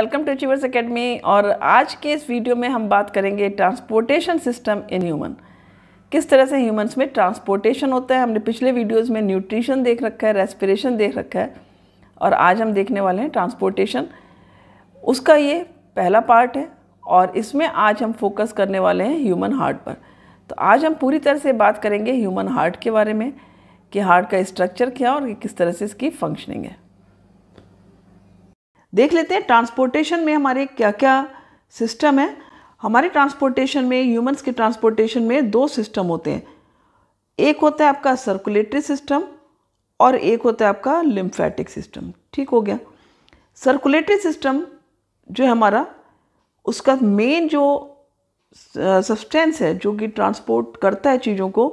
welcome to achievers academy और आज के इस वीडियो में हम बात करेंगे ट्रांसपोर्टेशन सिस्टम इन ह्यूमन किस तरह से ह्यूमंस में ट्रांसपोर्टेशन होता है हमने पिछले वीडियोस में न्यूट्रिशन देख रखा है रेस्पिरेशन देख रखा है और आज हम देखने वाले हैं ट्रांसपोर्टेशन उसका ये पहला पार्ट है और इसमें आज हम फोकस करने वाले हैं ह्यूमन हार्ट पर तो आज हम पूरी तरह से बात करेंगे ह्यूमन हार्ट के बारे में कि हार्ट का स्ट्रक्चर क्या और किस तरह से इसकी फंक्शनिंग है देख लेते हैं ट्रांसपोर्टेशन में हमारे क्या क्या सिस्टम है हमारे ट्रांसपोर्टेशन में ह्यूमंस के ट्रांसपोर्टेशन में दो सिस्टम होते हैं एक होता है आपका सर्कुलेटरी सिस्टम और एक होता है आपका लिम्फैटिक सिस्टम ठीक हो गया सर्कुलेटरी सिस्टम जो है हमारा उसका मेन जो सब्सटेंस है जो कि ट्रांसपोर्ट करता है चीज़ों को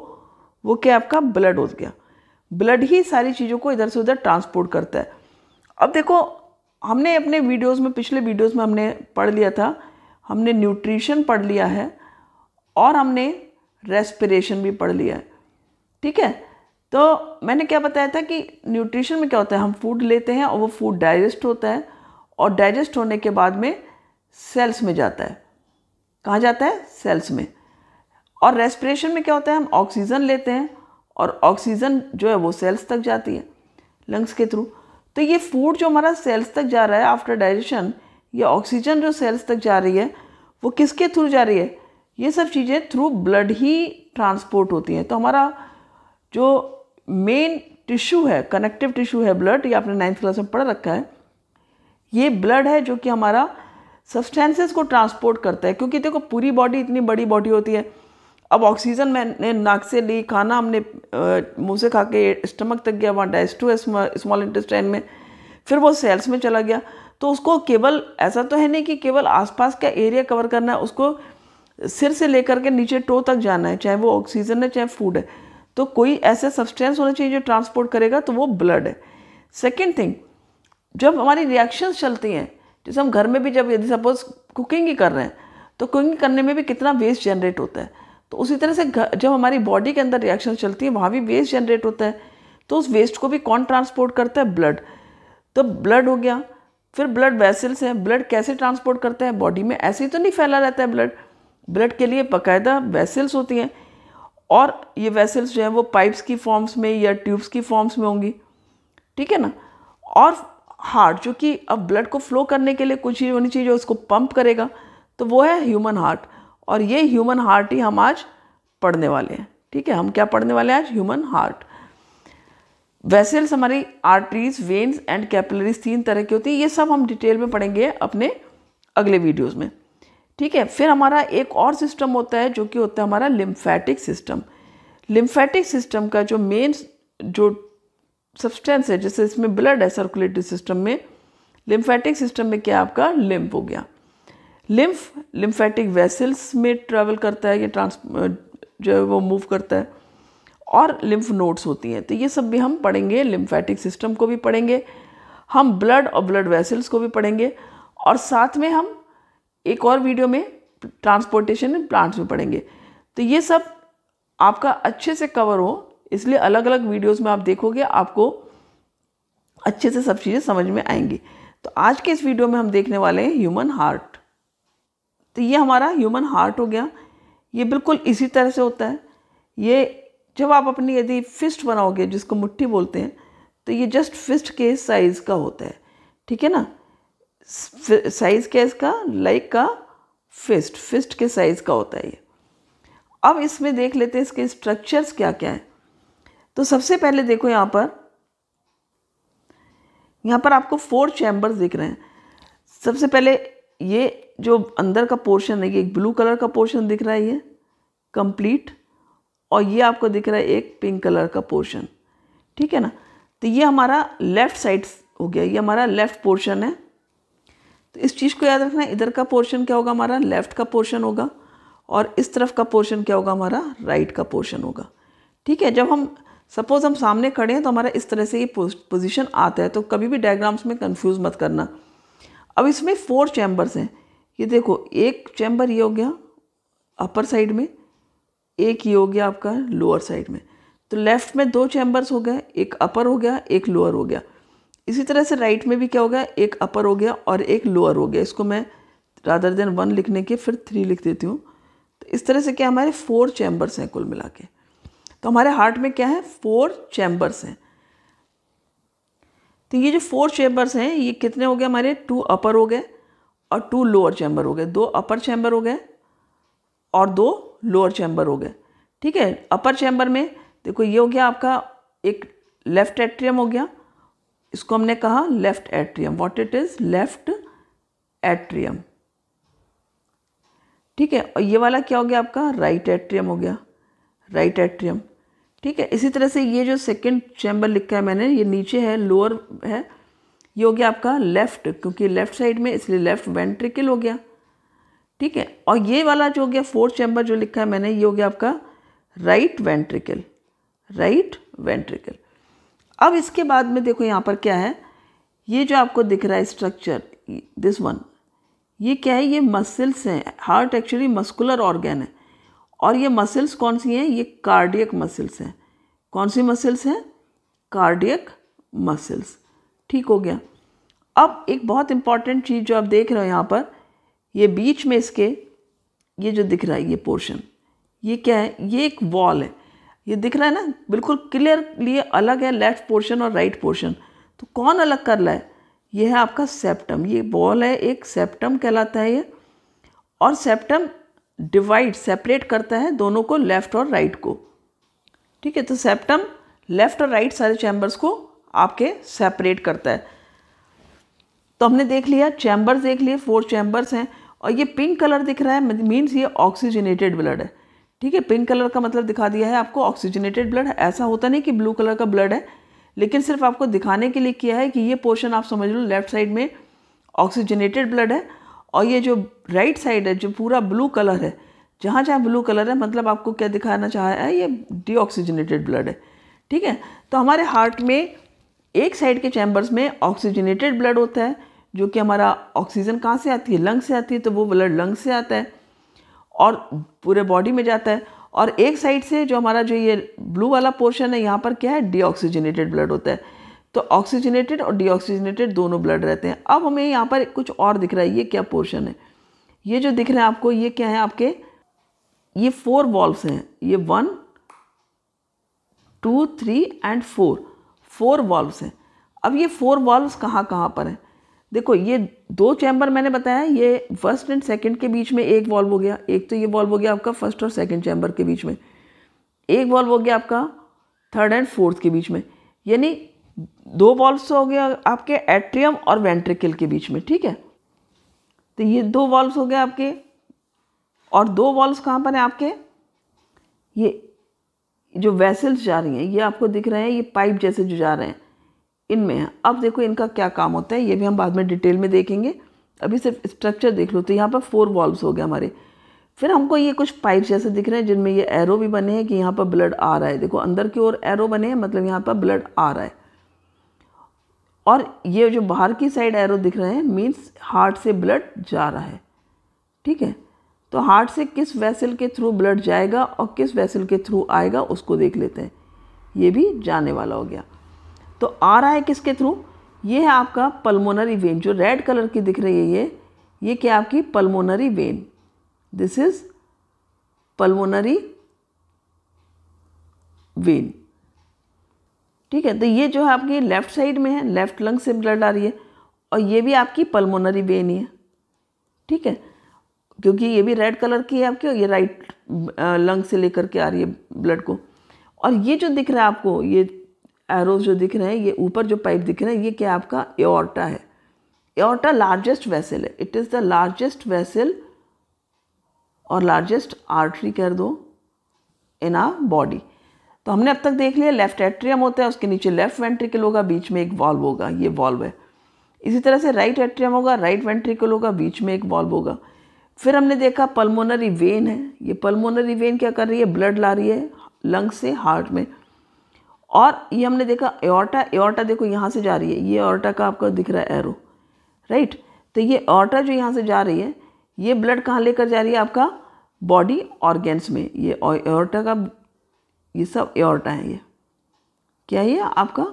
वो क्या आपका ब्लड हो गया ब्लड ही सारी चीज़ों को इधर से उधर ट्रांसपोर्ट करता है अब देखो हमने अपने वीडियोस में पिछले वीडियोस में हमने पढ़ लिया था हमने न्यूट्रिशन पढ़ लिया है और हमने रेस्पिरेशन भी पढ़ लिया है ठीक है तो मैंने क्या बताया था कि न्यूट्रिशन में क्या होता है हम फूड लेते हैं और वो फूड डाइजेस्ट होता है और डाइजेस्ट होने के बाद में सेल्स में जाता है कहाँ जाता है सेल्स में और रेस्पिरेशन में क्या होता है हम ऑक्सीजन लेते हैं और ऑक्सीजन जो है वो सेल्स तक जाती है लंग्स के थ्रू तो ये फूड जो हमारा सेल्स तक जा रहा है आफ्टर डाइजेशन ये ऑक्सीजन जो सेल्स तक जा रही है वो किसके थ्रू जा रही है ये सब चीज़ें थ्रू ब्लड ही ट्रांसपोर्ट होती हैं तो हमारा जो मेन टिश्यू है कनेक्टिव टिश्यू है ब्लड ये आपने नाइन्थ क्लास में पढ़ रखा है ये ब्लड है जो कि हमारा सब्सटेंसेस को ट्रांसपोर्ट करता है क्योंकि देखो पूरी बॉडी इतनी बड़ी बॉडी होती है अब ऑक्सीजन मैंने नाक से ली खाना हमने मुंह से खा के स्टमक तक गया वहाँ टू स्मॉल इंटेस्टाइन में फिर वो सेल्स में चला गया तो उसको केवल ऐसा तो है नहीं कि केवल आसपास का एरिया कवर करना है उसको सिर से लेकर के नीचे टो तक जाना है चाहे वो ऑक्सीजन है चाहे फूड है तो कोई ऐसा सब्सटेंस होना चाहिए जो ट्रांसपोर्ट करेगा तो वो ब्लड है सेकेंड थिंग जब हमारी रिएक्शंस चलती हैं जैसे हम घर में भी जब यदि सपोज कुकिंग ही कर रहे हैं तो कुकिंग करने में भी कितना वेस्ट जनरेट होता है तो उसी तरह से जब हमारी बॉडी के अंदर रिएक्शन चलती है वहाँ भी वेस्ट जनरेट होता है तो उस वेस्ट को भी कौन ट्रांसपोर्ट करता है ब्लड तो ब्लड हो गया फिर ब्लड वेसल्स हैं ब्लड कैसे ट्रांसपोर्ट करते हैं बॉडी में ऐसे ही तो नहीं फैला रहता है ब्लड ब्लड के लिए बाकायदा वेसल्स होती हैं और ये वेसल्स जो हैं वो पाइप्स की फॉर्म्स में या ट्यूब्स की फॉर्म्स में होंगी ठीक है ना और हार्ट जो कि अब ब्लड को फ्लो करने के लिए कुछ ही होनी चाहिए जो उसको पंप करेगा तो वो है ह्यूमन हार्ट और ये ह्यूमन हार्ट ही हम आज पढ़ने वाले हैं ठीक है हम क्या पढ़ने वाले हैं आज ह्यूमन हार्ट वेसल्स हमारी आर्टरीज वेन्स एंड कैपिलरीज तीन तरह की होती है ये सब हम डिटेल में पढ़ेंगे अपने अगले वीडियोस में ठीक है फिर हमारा एक और सिस्टम होता है जो कि होता है हमारा लिम्फैटिक सिस्टम लिम्फैटिक सिस्टम का जो मेन जो सब्सटेंस है जैसे इसमें ब्लड है सर्कुलेटरी सिस्टम में लिम्फैटिक सिस्टम में क्या आपका लिम्फ हो गया लिम्फ लिम्फेटिक वेसल्स में ट्रैवल करता है या ट्रांस जो है वो मूव करता है और लिम्फ नोड्स होती हैं तो ये सब भी हम पढ़ेंगे लिम्फेटिक सिस्टम को भी पढ़ेंगे हम ब्लड और ब्लड वेसल्स को भी पढ़ेंगे और साथ में हम एक और वीडियो में ट्रांसपोर्टेशन इन प्लांट्स में पढ़ेंगे तो ये सब आपका अच्छे से कवर हो इसलिए अलग अलग वीडियोस में आप देखोगे आपको अच्छे से सब चीज़ें समझ में आएंगी तो आज के इस वीडियो में हम देखने वाले हैं ह्यूमन हार्ट तो ये हमारा ह्यूमन हार्ट हो गया ये बिल्कुल इसी तरह से होता है ये जब आप अपनी यदि फिस्ट बनाओगे जिसको मुट्ठी बोलते हैं तो ये जस्ट फिस्ट के साइज़ का होता है ठीक है ना साइज़ क्या इसका लाइक का फिस्ट फिस्ट के साइज़ का होता है ये अब इसमें देख लेते हैं इसके स्ट्रक्चर्स क्या क्या है तो सबसे पहले देखो यहाँ पर यहाँ पर आपको फोर चैम्बर्स दिख रहे हैं सबसे पहले ये जो अंदर का पोर्शन है ये एक ब्लू कलर का पोर्शन दिख रहा है ये कंप्लीट और ये आपको दिख रहा है एक पिंक कलर का पोर्शन ठीक है ना तो ये हमारा लेफ़्ट साइड हो गया ये हमारा लेफ़्ट पोर्शन है तो इस चीज़ को याद रखना है इधर का पोर्शन क्या होगा हमारा लेफ़्ट का पोर्शन होगा और इस तरफ का पोर्शन क्या होगा हमारा राइट का पोर्शन होगा ठीक है जब हम सपोज़ हम सामने खड़े हैं तो हमारा इस तरह से ये पोजिशन आता है तो कभी भी डायग्राम्स में कन्फ्यूज़ मत करना अब इसमें फोर चैम्बर्स हैं ये देखो एक चैम्बर ये हो गया अपर साइड में एक ये हो गया आपका लोअर साइड में तो लेफ्ट में दो चैम्बर्स हो गए एक अपर हो गया एक लोअर हो गया इसी तरह से राइट में भी क्या हो गया एक अपर हो गया और एक लोअर हो गया इसको मैं रादर देन वन लिखने के फिर थ्री लिख देती हूँ तो इस तरह से क्या हमारे फोर चैम्बर्स हैं कुल मिला के तो हमारे हार्ट में क्या है फोर चैम्बर्स हैं तो ये जो फोर चैम्बर्स हैं ये कितने हो गए हमारे टू अपर हो गए और टू लोअर चैम्बर हो गए दो अपर चैम्बर हो गए और दो लोअर चैम्बर हो गए ठीक है अपर चैम्बर में देखो ये हो गया आपका एक लेफ्ट एट्रियम हो गया इसको हमने कहा left atrium what it is left atrium ठीक है और ये वाला क्या हो गया आपका राइट right एट्रियम हो गया राइट right एट्रियम ठीक है इसी तरह से ये जो सेकंड चैम्बर लिखा है मैंने ये नीचे है लोअर है ये हो गया आपका लेफ्ट क्योंकि लेफ्ट साइड में इसलिए लेफ्ट वेंट्रिकल हो गया ठीक है और ये वाला जो हो गया फोर्थ चैम्बर जो लिखा है मैंने ये हो गया आपका राइट वेंट्रिकल राइट वेंट्रिकल अब इसके बाद में देखो यहाँ पर क्या है ये जो आपको दिख रहा है स्ट्रक्चर दिस वन ये क्या है ये मसल्स हैं हार्ट एक्चुअली मस्कुलर ऑर्गेन है और ये मसल्स कौन सी हैं ये कार्डियक मसल्स हैं कौन सी मसल्स हैं कार्डियक मसल्स ठीक हो गया अब एक बहुत इंपॉर्टेंट चीज़ जो आप देख रहे हो यहाँ पर ये बीच में इसके ये जो दिख रहा है ये पोर्शन ये क्या है ये एक वॉल है ये दिख रहा है ना बिल्कुल क्लियरली अलग है लेफ्ट पोर्शन और राइट right पोर्शन तो कौन अलग कर रहा है ये है आपका सेप्टम ये वॉल है एक सेप्टम कहलाता है ये और सेप्टम डिवाइड सेपरेट करता है दोनों को लेफ्ट और राइट right को ठीक है तो सेप्टम लेफ्ट और राइट right सारे चैम्बर्स को आपके सेपरेट करता है तो हमने देख लिया चैम्बर्स देख लिए फोर चैम्बर्स हैं और ये पिंक कलर दिख रहा है मीन्स ये ऑक्सीजनेटेड ब्लड है ठीक है पिंक कलर का मतलब दिखा दिया है आपको ऑक्सीजनेटेड ब्लड ऐसा होता नहीं कि ब्लू कलर का ब्लड है लेकिन सिर्फ आपको दिखाने के लिए किया है कि ये पोर्शन आप समझ लो लेफ्ट साइड में ऑक्सीजनेटेड ब्लड है और ये जो राइट साइड है जो पूरा ब्लू कलर है जहाँ जहाँ ब्लू कलर है मतलब आपको क्या दिखाना चाह रहा है ये डी ब्लड है ठीक है तो हमारे हार्ट में एक साइड के चैम्बर्स में ऑक्सीजनेटेड ब्लड होता है जो कि हमारा ऑक्सीजन कहाँ से आती है लंग से आती है तो वो ब्लड लंग से आता है और पूरे बॉडी में जाता है और एक साइड से जो हमारा जो ये ब्लू वाला पोर्शन है यहाँ पर क्या है डीऑक्सीजनेटेड ब्लड होता है तो ऑक्सीजनेटेड और डीऑक्सीजनेटेड दोनों ब्लड रहते हैं अब हमें यहाँ पर कुछ और दिख रहा है ये क्या पोर्शन है ये जो दिख रहे हैं आपको ये क्या है आपके ये फोर वॉल्व्स हैं ये one two three and four four valves हैं अब ये फोर वॉल्व्स कहाँ कहाँ पर हैं देखो ये दो चैम्बर मैंने बताया ये फर्स्ट एंड सेकंड के बीच में एक वॉल्व हो गया एक तो ये वॉल्व हो गया आपका फर्स्ट और सेकंड चैम्बर के बीच में एक वॉल्व हो गया आपका थर्ड एंड फोर्थ के बीच में यानी दो वॉल्व्स हो गया आपके एट्रियम और वेंट्रिकल के बीच में ठीक है तो ये दो वॉल्व्स हो गए आपके और दो वॉल्व्स कहाँ पर हैं आपके ये जो वेसल्स जा रही हैं ये आपको दिख रहे हैं ये पाइप जैसे जो जा रहे हैं इनमें है अब देखो इनका क्या काम होता है ये भी हम बाद में डिटेल में देखेंगे अभी सिर्फ स्ट्रक्चर देख लो तो यहाँ पर फोर वॉल्व्स हो गए हमारे फिर हमको ये कुछ पाइप जैसे दिख रहे हैं जिनमें ये एरो भी बने हैं कि यहाँ पर ब्लड आ रहा है देखो अंदर की ओर एरो बने हैं मतलब यहाँ पर ब्लड आ रहा है और ये जो बाहर की साइड एरो दिख रहे हैं मीन्स हार्ट से ब्लड जा रहा है ठीक है तो हार्ट से किस वैसल के थ्रू ब्लड जाएगा और किस वैसल के थ्रू आएगा उसको देख लेते हैं ये भी जाने वाला हो गया तो आ रहा है किसके थ्रू ये है आपका पल्मोनरी वेन जो रेड कलर की दिख रही है ये ये क्या आपकी pulmonary vein this is pulmonary vein ठीक है तो ये जो है आपकी लेफ़्ट साइड में है लेफ़्ट लंग से ब्लड आ रही है और ये भी आपकी पल्मोनरी वेन ही है ठीक है क्योंकि ये भी रेड कलर की है आपके ये राइट लंग से लेकर के आ रही है ब्लड को और ये जो दिख रहा है आपको ये एरोज जो दिख रहे हैं ये ऊपर जो पाइप दिख रहे हैं ये क्या आपका एओर्टा है एओर्टा लार्जेस्ट वेसल है it is the largest vessel और लार्जेस्ट आर्टरी कर दो इन आ बॉडी तो हमने अब तक देख लिया लेफ्ट एट्रियम होता है उसके नीचे लेफ्ट वेंट्रिकल होगा बीच में एक वॉल्व होगा ये वॉल्व है इसी तरह से राइट एट्रियम होगा राइट वेंट्रिकल होगा बीच में एक वॉल्व होगा फिर हमने देखा पल्मोनरी वेन है ये पल्मोनरी वेन क्या कर रही है ब्लड ला रही है लंग से हार्ट में और ये हमने देखा एओर्टा एओर्टा देखो यहाँ से जा रही है ये एओर्टा का आपका दिख रहा है एरो राइट तो ये एओर्टा जो यहाँ से जा रही है ये ब्लड कहाँ लेकर जा रही है आपका बॉडी ऑर्गेन्स में ये एओर्टा का ये सब एओर्टा है ये क्या है ये आपका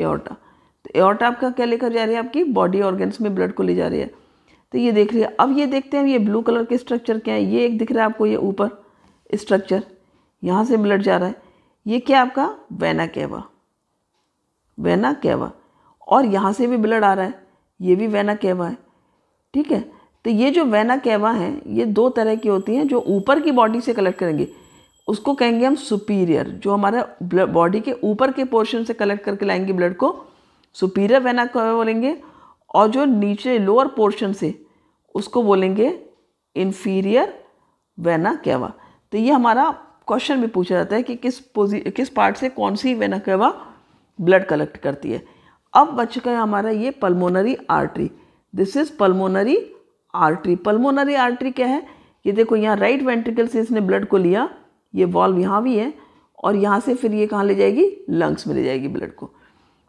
एओर्टा तो एओर्टा आपका क्या लेकर जा रही है आपकी बॉडी ऑर्गेन्स में ब्लड को ले जा रही है तो ये देख लिया अब ये देखते हैं ये ब्लू कलर के स्ट्रक्चर क्या है ये एक दिख रहा है आपको ये ऊपर स्ट्रक्चर यहाँ से ब्लड जा रहा है ये क्या आपका वैना कैवा वैना कैवा और यहाँ से भी ब्लड आ रहा है ये भी वैना कैवा है ठीक है तो ये जो वैना कैवा है ये दो तरह की होती हैं जो ऊपर की बॉडी से कलेक्ट करेंगे उसको कहेंगे हम सुपीरियर जो हमारा बॉडी के ऊपर के पोर्शन से कलेक्ट करके लाएंगे ब्लड को सुपीरियर वैना कैवा बोलेंगे और जो नीचे लोअर पोर्शन से उसको बोलेंगे इन्फीरियर वेना कैवा तो ये हमारा क्वेश्चन भी पूछा जाता है कि किस पोजी किस पार्ट से कौन सी वेना कैवा ब्लड कलेक्ट करती है अब बच गया हमारा ये pulmonary artery this is pulmonary artery pulmonary artery क्या है ये देखो यहाँ राइट वेंट्रिकल से इसने ब्लड को लिया ये वॉल्व यहाँ भी है और यहाँ से फिर ये कहाँ ले जाएगी लंग्स में ले जाएगी ब्लड को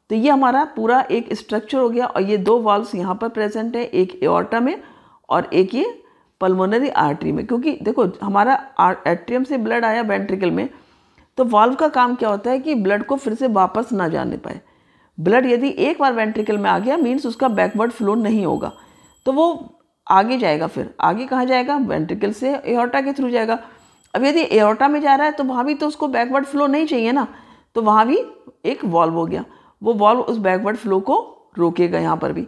तो ये हमारा पूरा एक स्ट्रक्चर हो गया और ये दो वॉल्व्स यहाँ पर प्रेजेंट है एक एओर्टा में और एक ये पल्मोनरी आर्टरी में क्योंकि देखो हमारा एट्रियम से ब्लड आया वेंट्रिकल में तो वॉल्व का काम क्या होता है कि ब्लड को फिर से वापस ना जाने पाए ब्लड यदि एक बार वेंट्रिकल में आ गया मीन्स उसका बैकवर्ड फ्लो नहीं होगा तो वो आगे जाएगा फिर आगे कहाँ जाएगा वेंट्रिकल से एओर्टा के थ्रू जाएगा अब यदि एओर्टा में जा रहा है तो वहाँ भी तो उसको बैकवर्ड फ्लो नहीं चाहिए ना तो वहाँ भी एक वॉल्व हो गया वो वॉल्व उस बैकवर्ड फ्लो को रोकेगा यहाँ पर भी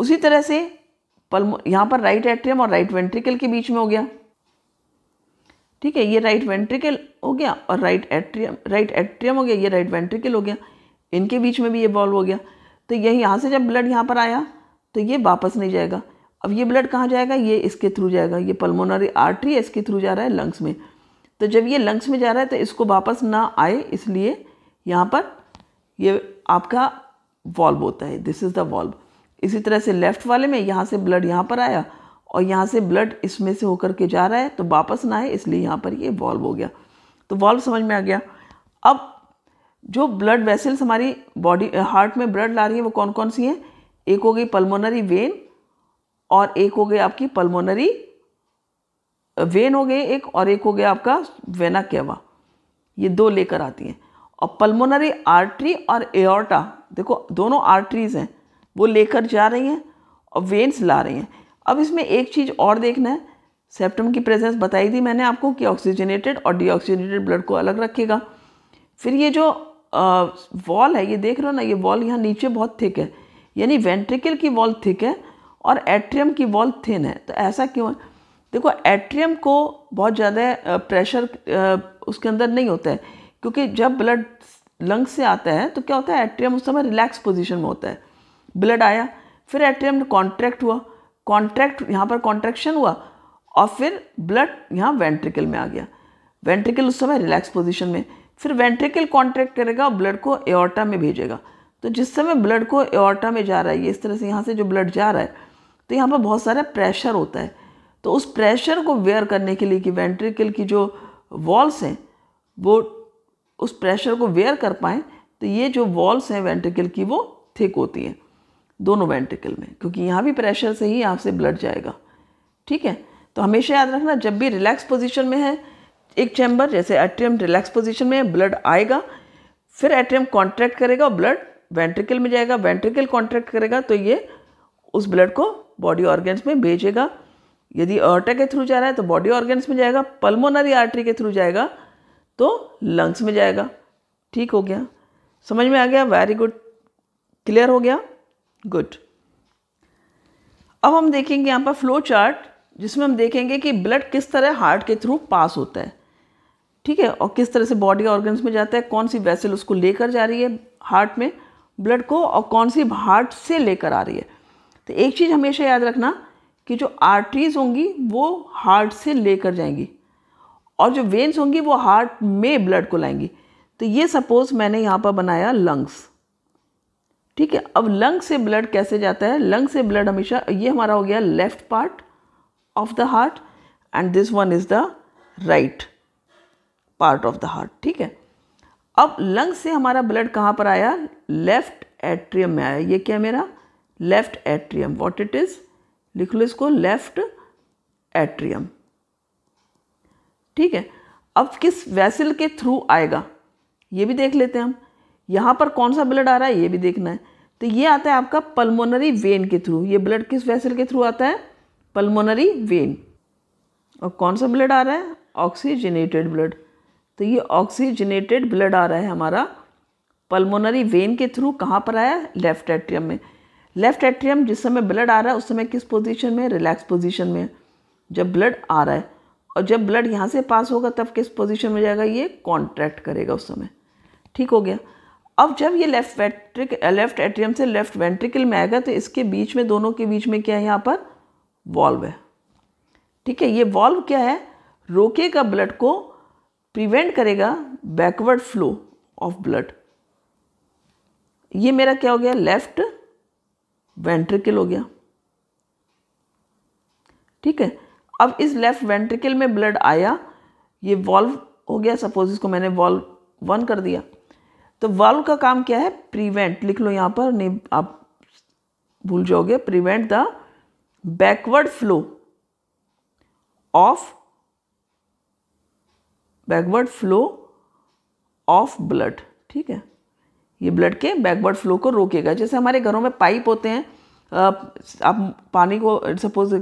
उसी तरह से पलमो यहाँ पर राइट एट्रियम और राइट वेंट्रिकल के बीच में हो गया ठीक है ये राइट वेंट्रिकल हो गया और राइट एट्रियम राइट एट्रियम हो गया ये राइट वेंट्रिकल हो गया इनके बीच में भी ये वॉल्व हो गया तो यही यहाँ से जब ब्लड यहाँ पर आया तो ये वापस नहीं जाएगा अब ये ब्लड कहाँ जाएगा ये इसके थ्रू जाएगा ये पल्मोनरी आर्टरी इसके थ्रू जा रहा है लंग्स में तो जब ये लंग्स में जा रहा है तो इसको वापस ना आए इसलिए यहाँ पर ये आपका वॉल्व होता है दिस इज़ द वॉल्व इसी तरह से लेफ़्ट वाले में यहाँ से ब्लड यहाँ पर आया और यहाँ से ब्लड इसमें से होकर के जा रहा है तो वापस ना आए इसलिए यहाँ पर ये वॉल्व हो गया तो वॉल्व समझ में आ गया अब जो ब्लड वेसल्स हमारी बॉडी हार्ट में ब्लड ला रही है वो कौन कौन सी हैं एक हो गई पल्मोनरी वेन और एक हो गई आपकी पल्मोनरी वेन हो गई एक और एक हो गया आपका वेना कैवा ये दो लेकर आती हैं और पल्मोनरी आर्टरी और एयोर्टा देखो दोनों आर्टरीज़ हैं वो लेकर जा रही हैं और वेंस ला रही हैं अब इसमें एक चीज़ और देखना है सेप्टम की प्रेजेंस बताई थी मैंने आपको कि ऑक्सीजनेटेड और डीऑक्सीजनेटेड ब्लड को अलग रखेगा फिर ये जो वॉल है ये देख रहे हो ना ये वॉल यहाँ नीचे बहुत थिक है यानी वेंट्रिकल की वॉल थिक है और एट्रियम की वॉल थिन है तो ऐसा क्यों है देखो एट्रियम को बहुत ज़्यादा प्रेशर उसके अंदर नहीं होता है क्योंकि जब ब्लड लंग्स से आता है तो क्या होता है एट्रियम उस समय रिलैक्स पोजिशन में होता है ब्लड आया फिर एट्रियम कॉन्ट्रैक्ट हुआ कॉन्ट्रैक्ट यहाँ पर कॉन्ट्रैक्शन हुआ और फिर ब्लड यहाँ वेंट्रिकल में आ गया वेंट्रिकल उस समय रिलैक्स पोजिशन में फिर वेंट्रिकल कॉन्ट्रैक्ट करेगा और ब्लड को एorta में भेजेगा तो जिस समय ब्लड को एorta में जा रहा है ये इस तरह से यहाँ से जो ब्लड जा रहा है तो यहाँ पर बहुत सारा प्रेशर होता है तो उस प्रेशर को वेयर करने के लिए कि वेंट्रिकल की जो वॉल्स हैं वो उस प्रेशर को वेयर कर पाएँ तो ये जो वॉल्स हैं वेंटिकल की वो थिक होती हैं दोनों वेंटिकल में क्योंकि यहाँ भी प्रेशर से ही आपसे ब्लड जाएगा ठीक है तो हमेशा याद रखना जब भी रिलैक्स पोजिशन में है एक चैम्बर जैसे एट्रियम रिलैक्स पोजिशन में ब्लड आएगा फिर एट्रियम कॉन्ट्रैक्ट करेगा और ब्लड वेंट्रिकल में जाएगा वेंट्रिकल कॉन्ट्रैक्ट करेगा तो ये उस ब्लड को बॉडी ऑर्गेन्स में भेजेगा यदि अर्टा के थ्रू जा रहा है तो बॉडी ऑर्गेन्स में जाएगा पल्मोनरी आर्टरी के थ्रू जाएगा तो लंग्स में जाएगा ठीक हो गया समझ में आ गया वेरी गुड क्लियर हो गया गुड अब हम देखेंगे यहाँ पर फ्लो चार्ट जिसमें हम देखेंगे कि ब्लड किस तरह हार्ट के थ्रू पास होता है ठीक है और किस तरह से बॉडी ऑर्गन्स में जाता है कौन सी वेसल उसको लेकर जा रही है हार्ट में ब्लड को और कौन सी हार्ट से लेकर आ रही है तो एक चीज़ हमेशा याद रखना कि जो आर्टरीज होंगी वो हार्ट से लेकर जाएंगी और जो वेन्स होंगी वो हार्ट में ब्लड को लाएंगी तो ये सपोज मैंने यहाँ पर बनाया लंग्स ठीक है अब लंग से ब्लड कैसे जाता है लंग से ब्लड हमेशा ये हमारा हो गया left part of the heart and this one is the right part of the heart ठीक है अब लंग से हमारा ब्लड कहाँ पर आया लेफ्ट एट्रियम में आया ये क्या मेरा left atrium what it is लिख लो इसको लेफ्ट एट्रियम ठीक है अब किस वैसल के थ्रू आएगा ये भी देख लेते हैं हम यहाँ पर कौन सा ब्लड आ रहा है ये भी देखना है तो ये आता है आपका पल्मोनरी वेन के थ्रू ये ब्लड किस वैसल के थ्रू आता है पल्मोनरी वेन और कौन सा ब्लड आ रहा है ऑक्सीजनेटेड ब्लड तो ये ऑक्सीजनेटेड ब्लड आ रहा है हमारा पल्मोनरी वेन के थ्रू कहाँ पर आया लेफ्ट एट्रियम में लेफ्ट एट्रियम जिस समय ब्लड आ रहा है उस समय किस पोजीशन में रिलैक्स पोजीशन में जब ब्लड आ रहा है और जब ब्लड यहाँ से पास होगा तब किस पोजीशन में जाएगा ये कॉन्ट्रैक्ट करेगा उस समय ठीक हो गया अब जब ये लेफ्ट वेट्रिक लेफ्ट एट्रियम से लेफ्ट वेंट्रिकल में आएगा तो इसके बीच में दोनों के बीच में क्या है यहाँ पर वॉल्व है ठीक है ये वॉल्व क्या है रोकेगा ब्लड को प्रिवेंट करेगा बैकवर्ड फ्लो ऑफ ब्लड ये मेरा क्या हो गया लेफ्ट वेंट्रिकल हो गया ठीक है अब इस लेफ्ट वेंट्रिकल में ब्लड आया ये वॉल्व हो गया सपोज इसको मैंने वॉल्व वन कर दिया तो वॉल्व का काम क्या है प्रिवेंट लिख लो यहाँ पर नहीं आप भूल जाओगे prevent the backward flow of backward flow of blood ठीक है ये ब्लड के बैकवर्ड फ्लो को रोकेगा जैसे हमारे घरों में पाइप होते हैं आप पानी को सपोज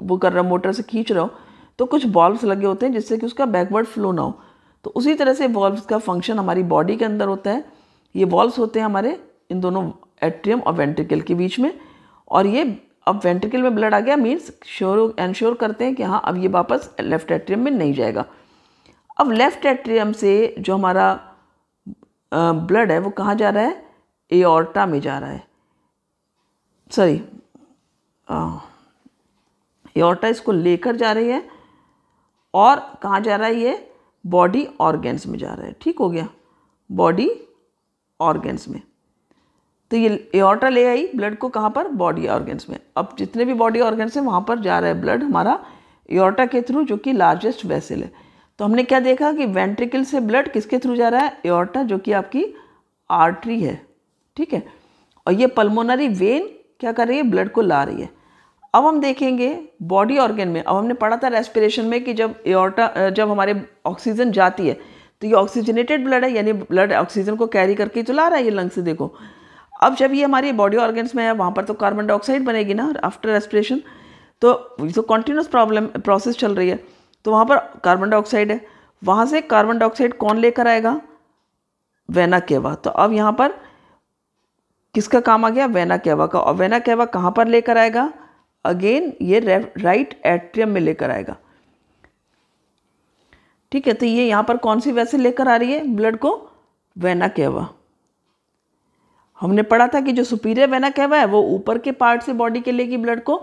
वो कर रहा हो मोटर से खींच रहा हो तो कुछ बॉल्ब्स लगे होते हैं जिससे कि उसका बैकवर्ड फ्लो ना हो तो उसी तरह से बॉल्ब्स का फंक्शन हमारी बॉडी के अंदर होता है ये बॉल्ब्स होते हैं हमारे इन दोनों एट्रियम और वेंट्रिकल के बीच में और ये अब वेंट्रिकल में ब्लड आ गया मीन्स श्योर एनश्योर करते हैं कि हाँ अब ये वापस लेफ्ट एट्रियम में नहीं जाएगा अब लेफ्ट एट्रियम से जो हमारा ब्लड है वो कहाँ जा रहा है एओर्टा में जा रहा है सॉरी योटा इसको लेकर जा रही है और कहाँ जा रहा है ये बॉडी ऑर्गेन्स में जा रहा है ठीक हो गया बॉडी ऑर्गेन्स में तो ये एओर्टा ले आई ब्लड को कहाँ पर बॉडी ऑर्गेन्स में अब जितने भी बॉडी ऑर्गेन्स हैं वहाँ पर जा रहा है ब्लड हमारा एओर्टा के थ्रू जो कि लार्जेस्ट वेसल है तो हमने क्या देखा कि वेंट्रिकल से ब्लड किसके थ्रू जा रहा है एओर्टा जो कि आपकी आर्ट्री है ठीक है और ये पल्मोनरी वेन क्या कर रही है ब्लड को ला रही है अब हम देखेंगे बॉडी ऑर्गन में अब हमने पढ़ा था रेस्पिरेशन में कि जब एorta, जब हमारे ऑक्सीजन जाती है तो ये ऑक्सीजनेटेड ब्लड है यानी ब्लड ऑक्सीजन को कैरी करके चला रहा है ये लंग से देखो अब जब ये हमारी बॉडी ऑर्गन्स में है वहाँ पर तो कार्बन डाइऑक्साइड बनेगी ना आफ्टर रेस्पिरेशन तो तो कॉन्टीन्यूस प्रॉब्लम प्रोसेस चल रही है तो वहाँ पर कार्बन डाइऑक्साइड है वहाँ से कार्बन डाइऑक्साइड कौन लेकर आएगा वेना केवा तो अब यहाँ पर किसका काम आ गया वेना केवा का और वेना केवा कहाँ पर लेकर आएगा अगेन ये राइट एट्रियम में लेकर आएगा ठीक है तो ये यहाँ पर कौन सी वैसे लेकर आ रही है ब्लड को वेना कहवा हमने पढ़ा था कि जो सुपीरियर वेना कहवा है वो ऊपर के पार्ट से बॉडी के लेगी ब्लड को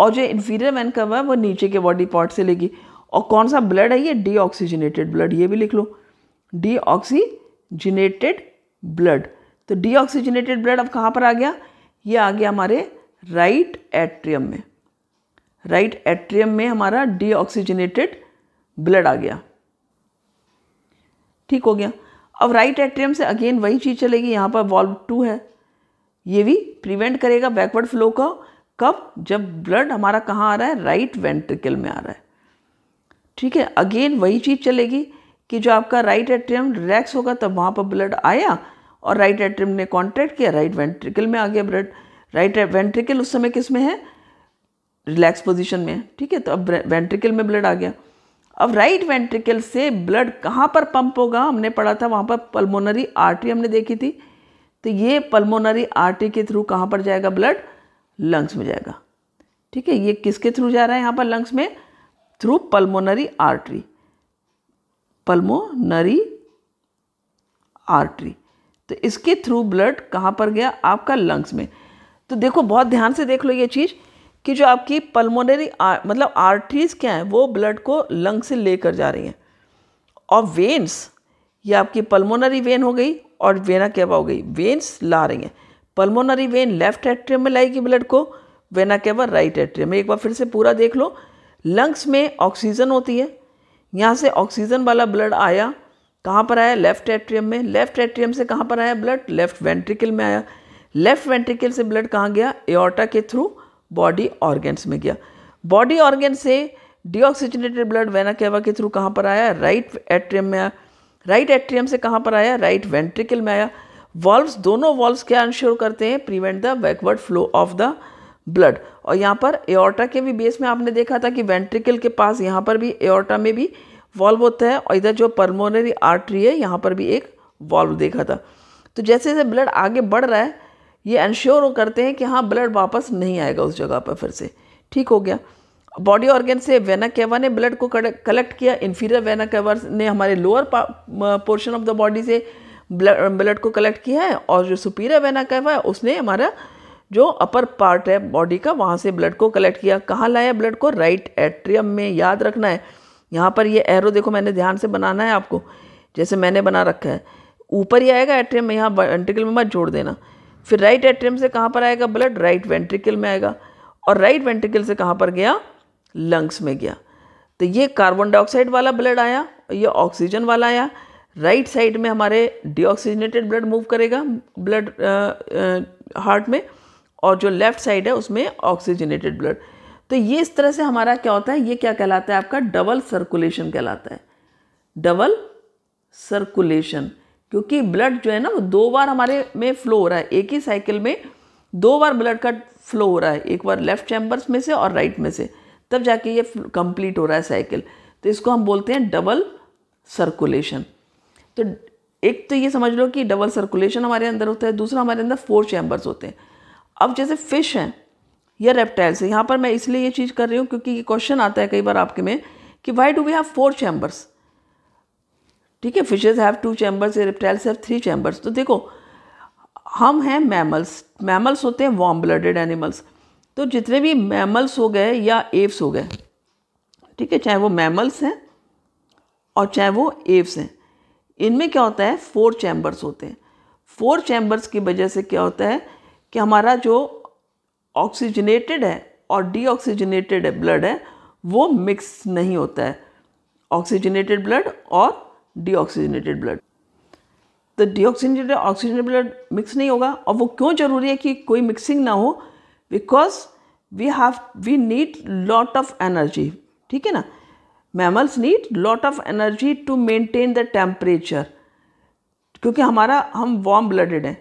और जो इन्फीरियर वेन कहवा है वो नीचे के बॉडी पार्ट से लेगी और कौन सा ब्लड है ये डीऑक्सीजनेटेड ब्लड ये भी लिख लो डीऑक्सीजनेटेड ब्लड तो डीऑक्सीजनेटेड ब्लड अब कहाँ पर आ गया ये आ गया हमारे राइट एट्रियम में राइट एट्रियम में हमारा डीऑक्सीजनेटेड ब्लड आ गया ठीक हो गया अब राइट एट्रियम से अगेन वही चीज़ चलेगी यहाँ पर वॉल्व टू है ये भी प्रिवेंट करेगा बैकवर्ड फ्लो का कब जब ब्लड हमारा कहाँ आ रहा है राइट वेंट्रिकल में आ रहा है ठीक है अगेन वही चीज़ चलेगी कि जो आपका राइट एट्रियम रिलैक्स होगा तब वहाँ पर ब्लड आया और राइट एट्रियम ने कॉन्ट्रैक्ट किया राइट वेंट्रिकल में आ गया ब्लड राइट वेंट्रिकल उस समय किस में है रिलैक्स पोजीशन में है ठीक है तो अब वेंट्रिकल में ब्लड आ गया अब राइट वेंट्रिकल से ब्लड कहाँ पर पंप होगा हमने पढ़ा था वहाँ पर पल्मोनरी आर्टरी हमने देखी थी तो ये पल्मोनरी आर्टरी के थ्रू कहाँ पर जाएगा ब्लड लंग्स में जाएगा ठीक है ये किसके थ्रू जा रहा है यहाँ पर लंग्स में through pulmonary artery pulmonary artery तो इसके थ्रू ब्लड कहाँ पर गया आपका लंग्स में तो देखो बहुत ध्यान से देख लो ये चीज़ कि जो आपकी पल्मोनरी मतलब आर्टरीज क्या है वो ब्लड को लंग से लेकर जा रही हैं और वेन्स ये आपकी पल्मोनरी वेन हो गई और वेना कैवा हो गई वेन्स ला रही हैं पल्मोनरी वेन लेफ्ट एट्रियम में लाएगी ब्लड को वेना कैवा राइट एट्रियम में एक बार फिर से पूरा देख लो लंग्स में ऑक्सीजन होती है यहाँ से ऑक्सीजन वाला ब्लड आया कहाँ पर आया लेफ्ट एट्रियम में लेफ्ट एट्रियम से कहाँ पर आया ब्लड लेफ्ट वेंट्रिकल में आया लेफ्ट वेंट्रिकल से ब्लड कहाँ गया एओर्टा के थ्रू बॉडी ऑर्गेन्स में गया बॉडी ऑर्गन से डिऑक्सीजनेटेड ब्लड वेना कैवा के थ्रू कहाँ पर आया राइट right एट्रियम में आया राइट right एट्रियम से कहाँ पर आया राइट right वेंट्रिकल में आया वॉल्व्स दोनों वॉल्व्स क्या इंश्योर करते हैं prevent the backward flow of the blood और यहाँ पर एओर्टा के भी बेस में आपने देखा था कि वेंट्रिकल के पास यहाँ पर भी एओर्टा में भी वॉल्व होता है और इधर जो परमोनरी आर्टरी है यहाँ पर भी एक वॉल्व देखा था तो जैसे जैसे ब्लड आगे बढ़ रहा है ये इन्श्योर करते हैं कि हाँ ब्लड वापस नहीं आएगा उस जगह पर फिर से ठीक हो गया बॉडी ऑर्गन से वेना कैवा ने ब्लड को कलेक्ट किया इन्फीरियर वेना कैवा ने हमारे lower portion of the body से ब्लड को कलेक्ट किया है और जो सुपीरियर वेना कैवा है उसने हमारा जो अपर पार्ट है बॉडी का वहाँ से ब्लड को कलेक्ट किया कहाँ लाया ब्लड को राइट एट्रियम में याद रखना है यहाँ पर ये एरो देखो मैंने ध्यान से बनाना है आपको जैसे मैंने बना रखा है ऊपर ही आएगा एट्रियम में यहाँ एंटिकल में मत जोड़ देना फिर राइट एट्रियम से कहाँ पर आएगा ब्लड राइट वेंट्रिकल में आएगा और राइट वेंट्रिकल से कहाँ पर गया लंग्स में गया तो ये कार्बन डाइऑक्साइड वाला ब्लड आया ये ऑक्सीजन वाला आया राइट साइड में हमारे डिऑक्सीजनेटेड ब्लड मूव करेगा ब्लड हार्ट uh, uh, में और जो लेफ्ट साइड है उसमें ऑक्सीजनेटेड ब्लड तो ये इस तरह से हमारा क्या होता है ये क्या कहलाता है आपका डबल सर्कुलेशन कहलाता है डबल सर्कुलेशन क्योंकि ब्लड जो है ना वो दो बार हमारे में फ्लो हो रहा है एक ही साइकिल में दो बार ब्लड का फ्लो हो रहा है एक बार लेफ्ट चैम्बर्स में से और राइट में से तब जाके ये कंप्लीट हो रहा है साइकिल तो इसको हम बोलते हैं डबल सर्कुलेशन तो एक तो ये समझ लो कि डबल सर्कुलेशन हमारे अंदर होता है दूसरा हमारे अंदर फोर चैम्बर्स होते हैं अब जैसे फिश हैं या रेप्टाइल्स हैं यहाँ पर मैं इसलिए ये चीज़ कर रही हूँ क्योंकि ये क्वेश्चन आता है कई बार आपके में कि why do we have four chambers ठीक है fishes have two chambers reptiles have three chambers तो देखो हम हैं मैमल्स मैमल्स होते हैं वार्म ब्लडेड एनिमल्स तो जितने भी मैमल्स हो गए या एव्स हो गए ठीक है चाहे वो मैमल्स हैं और चाहे वो एव्स हैं इनमें क्या होता है फोर चैम्बर्स होते हैं फोर चैम्बर्स की वजह से क्या होता है कि हमारा जो ऑक्सीजनेटेड है और डीऑक्सीजनेटेड ब्लड है वो मिक्स नहीं होता है ऑक्सीजनेटेड ब्लड और डीऑक्सीजनेटेड ब्लड तो डीऑक्सीजनेटेड ऑक्सीजनेटेड ब्लड मिक्स नहीं होगा और वो क्यों ज़रूरी है कि कोई मिक्सिंग ना हो because we have we need lot of energy ठीक है ना mammals need lot of energy to maintain the temperature क्योंकि हमारा हम वार्म ब्लडेड हैं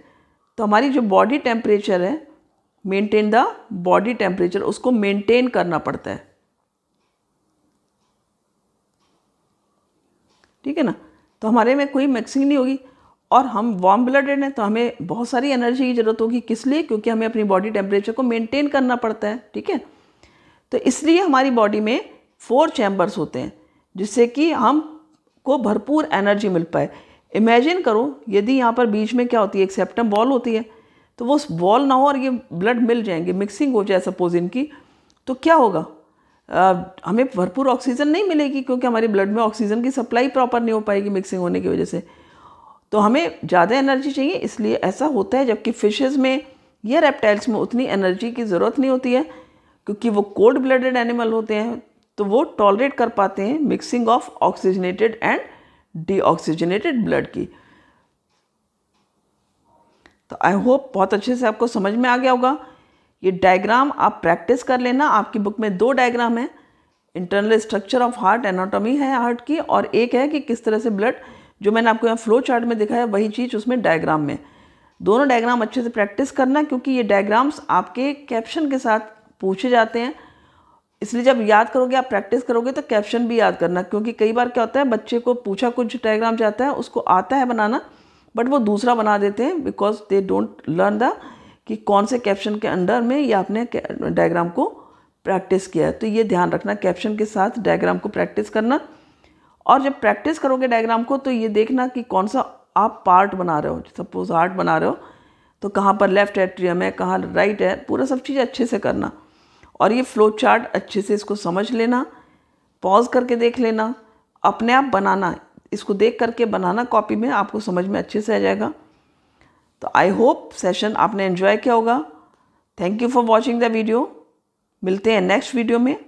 तो हमारी जो बॉडी टेम्परेचर है मेंटेन द बॉडी टेम्परेचर उसको मेंटेन करना पड़ता है ठीक है ना तो हमारे में कोई मिक्सिंग नहीं होगी और हम वार्म ब्लडेड हैं तो हमें बहुत सारी एनर्जी की ज़रूरत होगी किस लिए क्योंकि हमें अपनी बॉडी टेम्परेचर को मेनटेन करना पड़ता है ठीक है तो इसलिए हमारी बॉडी में फोर चैम्बर्स होते हैं जिससे कि हम को भरपूर एनर्जी मिल पाए इमेजिन करो यदि यहाँ पर बीच में क्या होती है एक सेप्टम बॉल होती है तो वो बॉल ना हो और ये ब्लड मिल जाएंगे मिक्सिंग हो जाए सपोज इनकी तो क्या होगा हमें भरपूर ऑक्सीजन नहीं मिलेगी क्योंकि हमारी ब्लड में ऑक्सीजन की सप्लाई प्रॉपर नहीं हो पाएगी मिक्सिंग होने की वजह से तो हमें ज़्यादा एनर्जी चाहिए इसलिए ऐसा होता है जबकि फिशेज़ में या रेप्टाइल्स में उतनी एनर्जी की ज़रूरत नहीं होती है क्योंकि वो कोल्ड ब्लडेड एनिमल होते हैं तो वो टॉलरेट कर पाते हैं mixing of oxygenated and deoxygenated blood की तो आई होप बहुत अच्छे से आपको समझ में आ गया होगा ये डायग्राम आप प्रैक्टिस कर लेना आपकी बुक में दो डायग्राम है internal structure of heart anatomy है हार्ट की और एक है कि किस तरह से ब्लड जो मैंने आपको यहाँ फ्लो चार्ट में दिखाया वही चीज़ उसमें डायग्राम में दोनों डायग्राम अच्छे से प्रैक्टिस करना क्योंकि ये डायग्राम्स आपके कैप्शन के साथ पूछे जाते हैं इसलिए जब याद करोगे आप प्रैक्टिस करोगे तो कैप्शन भी याद करना क्योंकि कई बार क्या होता है बच्चे को पूछा कुछ डायग्राम जाता है उसको आता है बनाना बट वो दूसरा बना देते हैं because they don't learn the कि कौन से कैप्शन के अंडर में ये आपने डायग्राम को प्रैक्टिस किया है तो ये ध्यान रखना कैप्शन के साथ डायग्राम को प्रैक्टिस करना और जब प्रैक्टिस करोगे डायग्राम को तो ये देखना कि कौन सा आप पार्ट बना रहे हो सपोज हार्ट बना रहे हो तो कहाँ पर लेफ्ट एट्रियम है कहाँ राइट है पूरा सब चीज़ अच्छे से करना और ये फ्लो चार्ट अच्छे से इसको समझ लेना पॉज करके देख लेना अपने आप बनाना इसको देख करके बनाना कॉपी में आपको समझ में अच्छे से आ जाएगा तो आई होप सेशन आपने एंजॉय किया होगा thank you for watching the video मिलते हैं नेक्स्ट वीडियो में